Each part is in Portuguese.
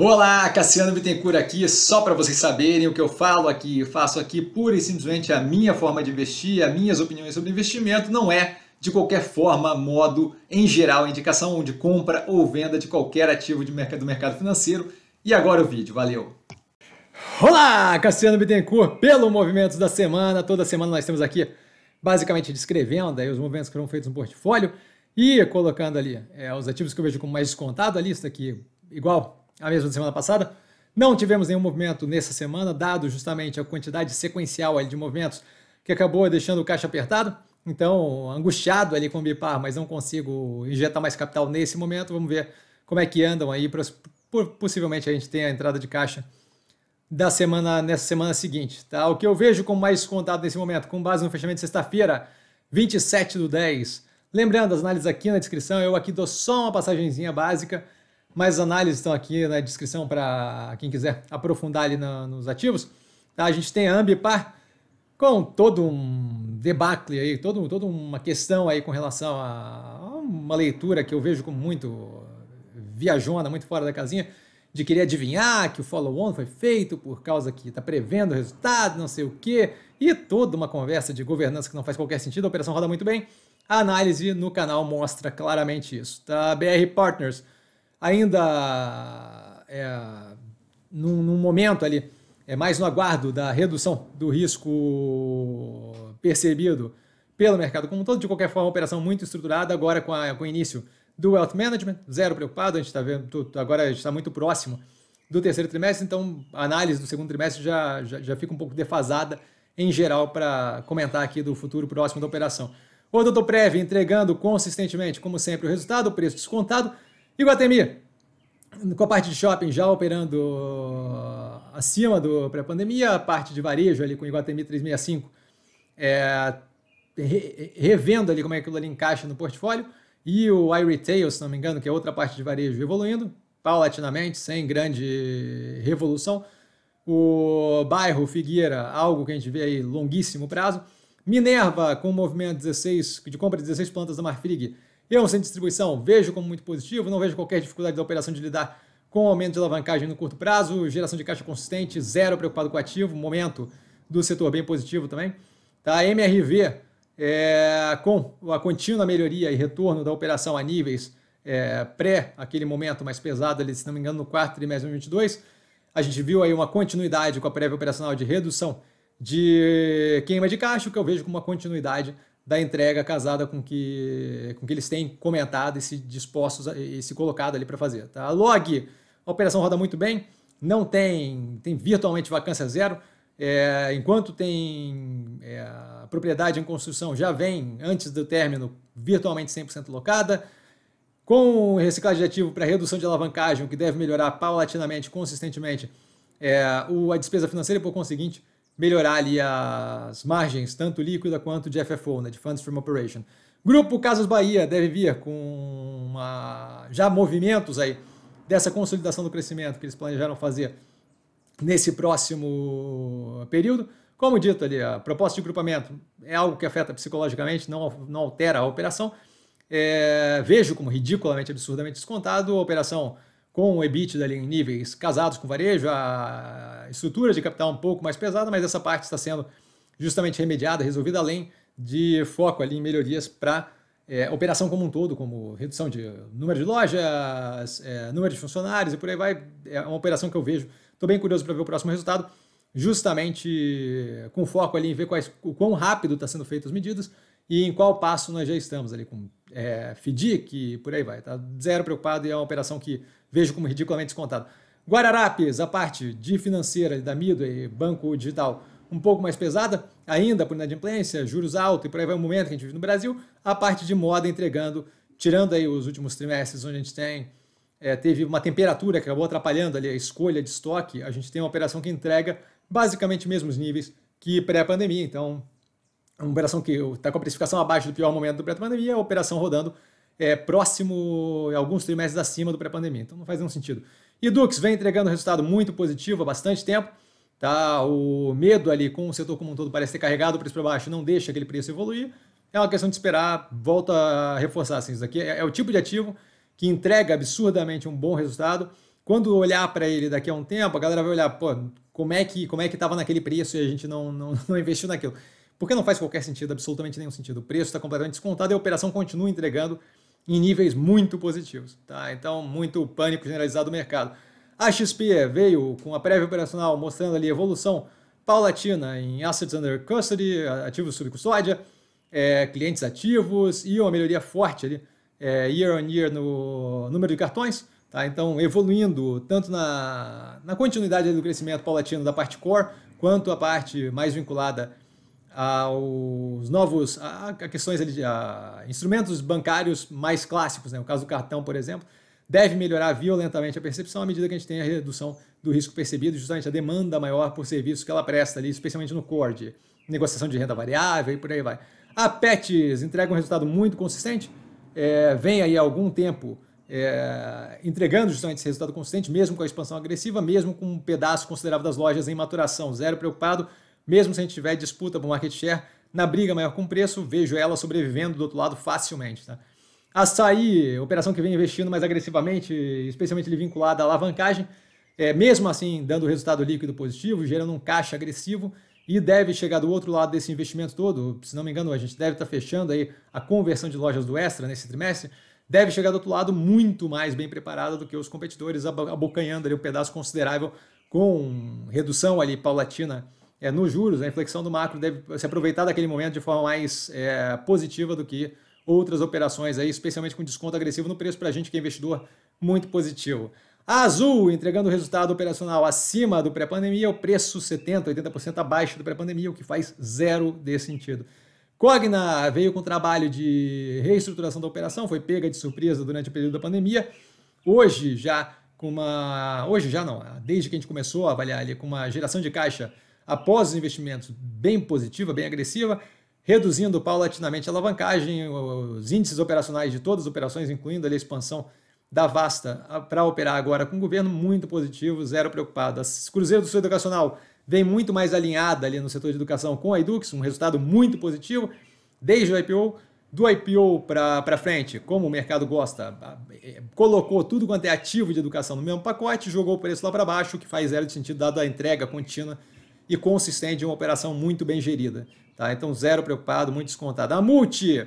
Olá, Cassiano Bittencourt aqui, só para vocês saberem o que eu falo aqui, eu faço aqui pura e simplesmente a minha forma de investir, as minhas opiniões sobre investimento, não é de qualquer forma, modo, em geral, indicação de compra ou venda de qualquer ativo de mercado, do mercado financeiro. E agora o vídeo, valeu! Olá, Cassiano Bittencourt, pelo Movimentos da Semana, toda semana nós temos aqui basicamente descrevendo aí os movimentos que foram feitos no portfólio e colocando ali é, os ativos que eu vejo como mais descontado, a lista aqui igual a mesma da semana passada. Não tivemos nenhum movimento nessa semana, dado justamente a quantidade sequencial de movimentos que acabou deixando o caixa apertado. Então, angustiado ali com o Bipar, mas não consigo injetar mais capital nesse momento. Vamos ver como é que andam aí. Possivelmente a gente tem a entrada de caixa da semana nessa semana seguinte. Tá? O que eu vejo como mais contato nesse momento, com base no fechamento de sexta-feira, 27 do 10. Lembrando, as análises aqui na descrição, eu aqui dou só uma passagenzinha básica mais análises estão aqui na descrição para quem quiser aprofundar ali na, nos ativos. Tá? A gente tem a Ambipar com todo um debacle aí, todo, toda uma questão aí com relação a uma leitura que eu vejo como muito viajona, muito fora da casinha, de querer adivinhar que o follow-on foi feito por causa que está prevendo o resultado, não sei o quê, e toda uma conversa de governança que não faz qualquer sentido, a operação roda muito bem. A análise no canal mostra claramente isso, tá? BR Partners ainda é, num, num momento ali, é mais no aguardo da redução do risco percebido pelo mercado como um todo. De qualquer forma, uma operação muito estruturada agora com, a, com o início do Wealth Management, zero preocupado, a gente está vendo, agora está muito próximo do terceiro trimestre, então a análise do segundo trimestre já, já, já fica um pouco defasada em geral para comentar aqui do futuro próximo da operação. O Doutor Prev entregando consistentemente, como sempre, o resultado, o preço descontado. Iguatemi, com a parte de shopping já operando ah, acima do pré-pandemia, a parte de varejo ali com Iguatemi 365, é, re, revendo ali como é que aquilo ali encaixa no portfólio, e o iRetail, se não me engano, que é outra parte de varejo evoluindo, paulatinamente, sem grande revolução. O bairro Figueira, algo que a gente vê aí longuíssimo prazo. Minerva, com o movimento 16, de compra de 16 plantas da Marfrig, eu, é sem distribuição, vejo como muito positivo, não vejo qualquer dificuldade da operação de lidar com aumento de alavancagem no curto prazo, geração de caixa consistente, zero preocupado com ativo, momento do setor bem positivo também. Tá? MRV é, com a contínua melhoria e retorno da operação a níveis é, pré aquele momento mais pesado, ali, se não me engano, no quarto trimestre de 2022. A gente viu aí uma continuidade com a prévia operacional de redução de queima de caixa, que eu vejo como uma continuidade da entrega casada com que, com que eles têm comentado e se dispostos a, e se colocado ali para fazer. Tá? A log, a operação roda muito bem, não tem, tem virtualmente vacância zero. É, enquanto tem é, a propriedade em construção já vem antes do término virtualmente 100% locada, com reciclagem de ativo para redução de alavancagem, o que deve melhorar paulatinamente, consistentemente, é, o, a despesa financeira e, por conseguinte, melhorar ali as margens, tanto líquida quanto de FFO, né, de Funds From Operation. Grupo Casas Bahia deve vir com uma, já movimentos aí dessa consolidação do crescimento que eles planejaram fazer nesse próximo período. Como dito ali, a proposta de grupamento é algo que afeta psicologicamente, não, não altera a operação. É, vejo como ridiculamente, absurdamente descontado a operação com o EBITDA ali em níveis casados com varejo, a estrutura de capital um pouco mais pesada, mas essa parte está sendo justamente remediada, resolvida, além de foco ali em melhorias para é, eh, operação como um todo, como redução de número de lojas, é, número de funcionários e por aí vai. É uma operação que eu vejo. Estou bem curioso para ver o próximo resultado, justamente com foco ali em ver quais, o quão rápido está sendo feitas as medidas e em qual passo nós já estamos ali com é, FDIC e por aí vai. Tá zero preocupado e é uma operação que vejo como ridiculamente descontada. Guararapes, a parte de financeira da Midway, banco digital, um pouco mais pesada, ainda por inadimplência, juros altos e por aí vai o é momento que a gente vive no Brasil. A parte de moda entregando, tirando aí os últimos trimestres onde a gente tem é, teve uma temperatura que acabou atrapalhando ali a escolha de estoque, a gente tem uma operação que entrega basicamente mesmos níveis que pré-pandemia. Então, é uma operação que está com a precificação abaixo do pior momento do pré-pandemia, a operação rodando é, próximo, alguns trimestres acima do pré-pandemia. Então não faz nenhum sentido. E Dux vem entregando resultado muito positivo há bastante tempo. Tá? O medo ali com o setor como um todo parece ter carregado o preço para baixo, não deixa aquele preço evoluir. É uma questão de esperar, volta a reforçar assim, isso aqui. É, é o tipo de ativo que entrega absurdamente um bom resultado. Quando olhar para ele daqui a um tempo, a galera vai olhar, pô, como é que como é que estava naquele preço e a gente não, não, não investiu naquilo porque não faz qualquer sentido, absolutamente nenhum sentido. O preço está completamente descontado e a operação continua entregando em níveis muito positivos. Tá? Então, muito pânico generalizado do mercado. A XP veio com a prévia operacional mostrando ali evolução paulatina em assets under custody, ativos sob custódia, é, clientes ativos e uma melhoria forte ali, é, year on year no número de cartões. Tá? Então, evoluindo tanto na, na continuidade do crescimento paulatino da parte core, quanto a parte mais vinculada aos novos a, a questões a instrumentos bancários mais clássicos, né? o caso do cartão, por exemplo, deve melhorar violentamente a percepção à medida que a gente tem a redução do risco percebido, justamente a demanda maior por serviços que ela presta ali, especialmente no core de negociação de renda variável e por aí vai. A PETS entrega um resultado muito consistente, é, vem aí há algum tempo é, entregando justamente esse resultado consistente, mesmo com a expansão agressiva, mesmo com um pedaço considerável das lojas em maturação, zero preocupado, mesmo se a gente tiver disputa por market share, na briga maior com preço, vejo ela sobrevivendo do outro lado facilmente. Tá? Açaí, operação que vem investindo mais agressivamente, especialmente vinculada à alavancagem, é, mesmo assim dando resultado líquido positivo, gerando um caixa agressivo e deve chegar do outro lado desse investimento todo. Se não me engano, a gente deve estar tá fechando aí a conversão de lojas do Extra nesse trimestre. Deve chegar do outro lado muito mais bem preparada do que os competidores, abocanhando ali um pedaço considerável com redução ali paulatina é, nos juros, a inflexão do macro deve se aproveitar daquele momento de forma mais é, positiva do que outras operações, aí, especialmente com desconto agressivo no preço para a gente que é investidor muito positivo. A Azul entregando resultado operacional acima do pré-pandemia, o preço 70%, 80% abaixo do pré-pandemia, o que faz zero de sentido. Cogna veio com trabalho de reestruturação da operação, foi pega de surpresa durante o período da pandemia. Hoje já com uma, hoje já não, desde que a gente começou a avaliar ali com uma geração de caixa após os investimentos bem positiva, bem agressiva, reduzindo paulatinamente a alavancagem, os índices operacionais de todas as operações, incluindo a expansão da Vasta para operar agora com o governo, muito positivo, zero preocupado. As Cruzeiro do Sul Educacional vem muito mais alinhada ali no setor de educação com a Edux, um resultado muito positivo desde o IPO. Do IPO para frente, como o mercado gosta, é, colocou tudo quanto é ativo de educação no mesmo pacote, jogou o preço lá para baixo, o que faz zero de sentido dado a entrega contínua e consistente de uma operação muito bem gerida. Tá? Então, zero preocupado, muito descontado. A multi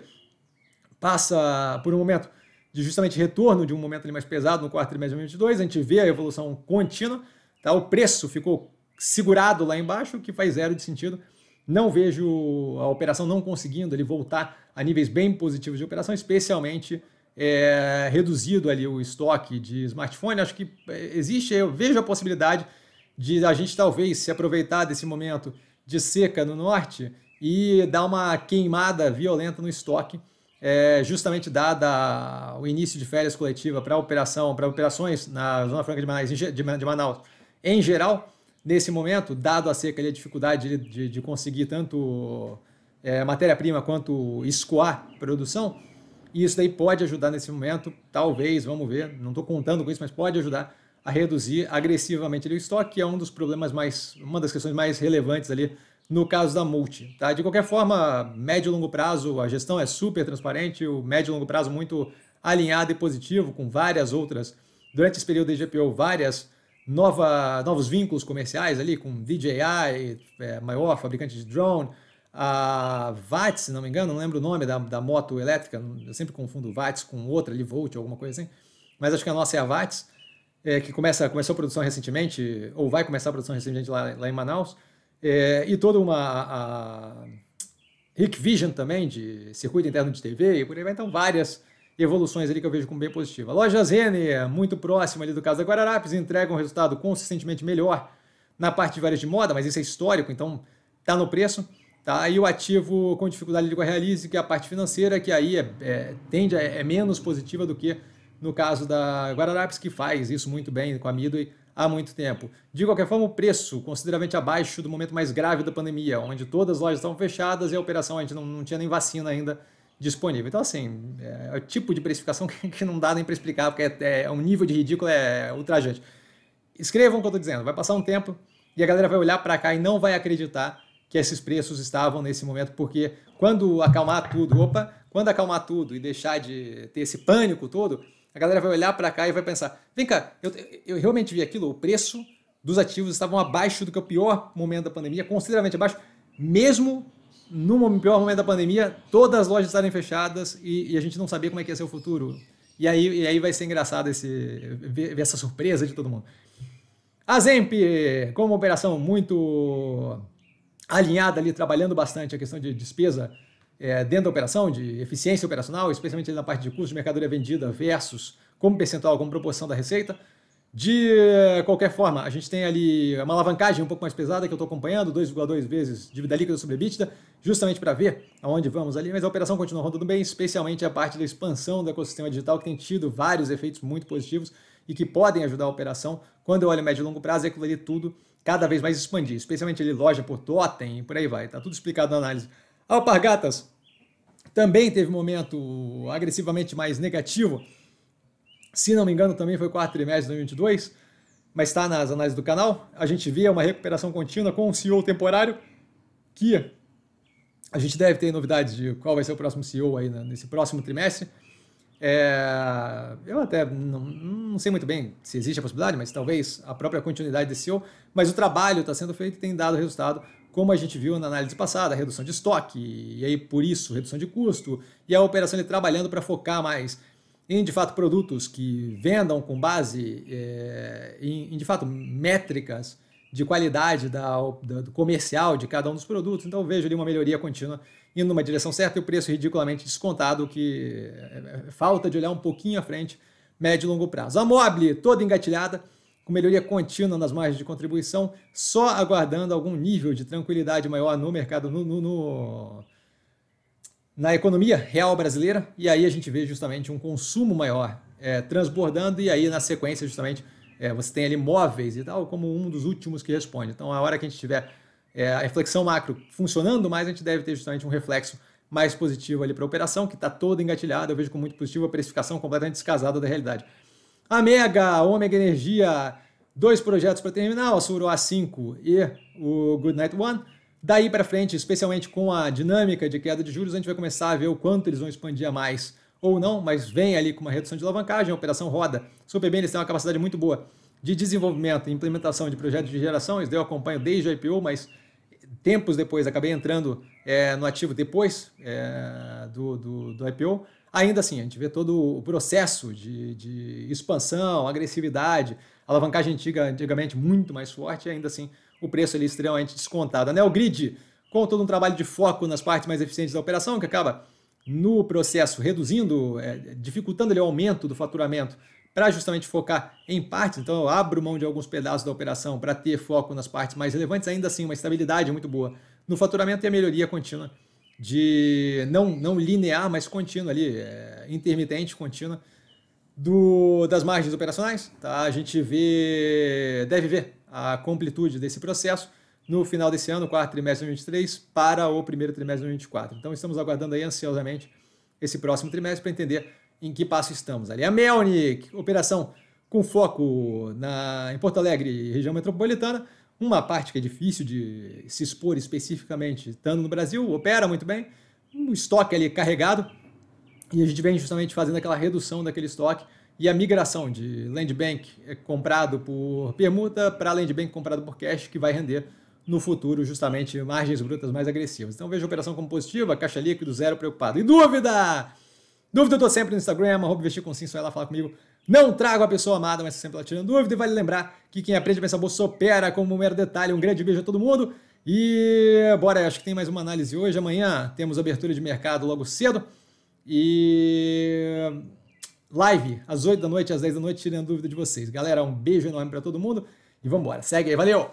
passa por um momento de justamente retorno de um momento mais pesado no quarto trimestre de 2022, a gente vê a evolução contínua, tá? o preço ficou segurado lá embaixo, o que faz zero de sentido. Não vejo a operação não conseguindo ele voltar a níveis bem positivos de operação, especialmente é, reduzido ali o estoque de smartphone. Acho que é, existe, eu vejo a possibilidade de a gente talvez se aproveitar desse momento de seca no norte e dar uma queimada violenta no estoque, é, justamente dada o início de férias coletiva para operação, para operações na Zona Franca de Manaus, de Manaus em geral, nesse momento, dado a seca e a dificuldade de, de, de conseguir tanto é, matéria-prima quanto escoar produção, isso daí pode ajudar nesse momento, talvez, vamos ver, não estou contando com isso, mas pode ajudar a reduzir agressivamente ali, o estoque, que é um dos problemas mais, uma das questões mais relevantes ali no caso da multi. Tá? De qualquer forma, médio e longo prazo, a gestão é super transparente, o médio e longo prazo muito alinhado e positivo, com várias outras, durante esse período de GPO, várias nova, novos vínculos comerciais ali, com DJI, é, maior fabricante de drone, a VATS, se não me engano, não lembro o nome da, da moto elétrica, eu sempre confundo VATS com outra ali, Volt, alguma coisa assim, mas acho que a nossa é a VATS, é, que começa, começou a produção recentemente, ou vai começar a produção recentemente lá, lá em Manaus, é, e toda uma. A, Rick Vision também, de circuito interno de TV, e por aí vai. Então, várias evoluções ali que eu vejo como bem positiva. Lojas N, muito próxima ali do caso da Guararapes, entrega um resultado consistentemente melhor na parte de várias de moda, mas isso é histórico, então tá no preço. Tá? E o ativo com dificuldade de realize, que é a parte financeira, que aí é, é tende a, é menos positiva do que no caso da Guararapes, que faz isso muito bem com a Midway há muito tempo. De qualquer forma, o preço consideravelmente abaixo do momento mais grave da pandemia, onde todas as lojas estavam fechadas e a operação a gente não, não tinha nem vacina ainda disponível. Então, assim, é, é o tipo de precificação que, que não dá nem para explicar, porque é, é, é, um nível de ridículo, é ultrajante. Escrevam o que eu estou dizendo, vai passar um tempo e a galera vai olhar para cá e não vai acreditar que esses preços estavam nesse momento, porque quando acalmar tudo, opa, quando acalmar tudo e deixar de ter esse pânico todo, a galera vai olhar para cá e vai pensar: vem cá, eu, eu realmente vi aquilo, o preço dos ativos estavam abaixo do que é o pior momento da pandemia, consideravelmente abaixo, mesmo no pior momento da pandemia, todas as lojas estarem fechadas e, e, a gente não sabia como é que ia ser o futuro. E aí, e aí vai ser engraçado esse, ver, ver essa surpresa de todo mundo. A Zemp, com uma operação muito alinhada ali, trabalhando bastante a questão de despesa, é, dentro da operação, de eficiência operacional, especialmente na parte de custo de mercadoria vendida versus como percentual, como proporção da receita. De qualquer forma, a gente tem ali uma alavancagem um pouco mais pesada que eu estou acompanhando, 2,2 vezes dívida líquida sobre EBITDA, justamente para ver aonde vamos ali, mas a operação continua rodando bem, especialmente a parte da expansão do ecossistema digital, que tem tido vários efeitos muito positivos e que podem ajudar a operação. Quando eu olho médio e longo prazo, é aquilo ali tudo cada vez mais expandir, especialmente ali loja por totem e por aí vai. Está tudo explicado na análise. Alpargatas, também teve um momento agressivamente mais negativo. Se não me engano, também foi quarto trimestre de 2022, mas está nas análises do canal. A gente vê uma recuperação contínua com o CEO temporário que a gente deve ter novidades de qual vai ser o próximo CEO aí né, nesse próximo trimestre. É, eu até não, não, sei muito bem se existe a possibilidade, mas talvez a própria continuidade desse CEO. Mas o trabalho está sendo feito e tem dado resultado como a gente viu na análise passada, redução de estoque, e aí por isso, redução de custo, e a operação ele trabalhando para focar mais em de fato produtos que vendam com base é, em, em, de fato métricas de qualidade da, da, do comercial de cada um dos produtos. Então vejo ali uma melhoria contínua indo numa direção certa e o preço ridiculamente descontado, que é, é, falta de olhar um pouquinho à frente, médio e longo prazo. A Mobile toda engatilhada com melhoria contínua nas margens de contribuição, só aguardando algum nível de tranquilidade maior no mercado, no, no, no, na economia real brasileira, e aí a gente vê justamente um consumo maior é, transbordando, e aí na sequência, justamente, é, você tem ali móveis e tal, como um dos últimos que responde. Então, a hora que a gente tiver é, a reflexão macro funcionando mais, a gente deve ter justamente um reflexo mais positivo ali para a operação, que está toda engatilhada, eu vejo com muito positivo a precificação completamente descasada da realidade. A Mega, Ômega Energia, dois projetos para terminar, o Asuro A5 e o Good Night One. Daí para frente, especialmente com a dinâmica de queda de juros, a gente vai começar a ver o quanto eles vão expandir a mais ou não, mas vem ali com uma redução de alavancagem, a operação roda. Super bem, eles têm uma capacidade muito boa de desenvolvimento e implementação de projetos de geração. Isso eu acompanho desde o IPO, mas tempos depois acabei entrando é, no ativo depois é, do, do, do IPO. Ainda assim, a gente vê todo o processo de, de expansão, agressividade, alavancagem antiga, antigamente muito mais forte, e ainda assim o preço ele é extremamente descontado. A Neogrid, com todo um trabalho de foco nas partes mais eficientes da operação, que acaba no processo reduzindo, é, dificultando ali, o aumento do faturamento para justamente focar em partes. Então eu abro mão de alguns pedaços da operação para ter foco nas partes mais relevantes, ainda assim uma estabilidade muito boa no faturamento e a melhoria contínua de não, não linear, mas contínua ali, é, intermitente, contínua, do, das margens operacionais. Tá? A gente vê, deve ver a completude desse processo no final desse ano, quarto trimestre de 2023, para o primeiro trimestre de 2024. Então estamos aguardando aí ansiosamente esse próximo trimestre para entender em que passo estamos ali. A Melnick, operação com foco na, em Porto Alegre região metropolitana, uma parte que é difícil de se expor especificamente, estando no Brasil, opera muito bem, um estoque ali carregado, e a gente vem justamente fazendo aquela redução daquele estoque e a migração de land bank é comprado por permuta para land bank comprado por cash, que vai render no futuro justamente margens brutas mais agressivas. Então veja a operação como positiva, caixa líquido, zero preocupado. E dúvida? Dúvida eu estou sempre no Instagram, arroba investir com sim, só ela fala comigo. Não trago a pessoa amada, mas sempre ela tirando dúvida. E vale lembrar que quem aprende a pensar bolsa opera como um mero detalhe. Um grande beijo a todo mundo. E bora, acho que tem mais uma análise hoje. Amanhã temos abertura de mercado logo cedo. E live às 8 da noite, às 10 da noite, tirando dúvida de vocês. Galera, um beijo enorme para todo mundo e vamos Segue aí, valeu!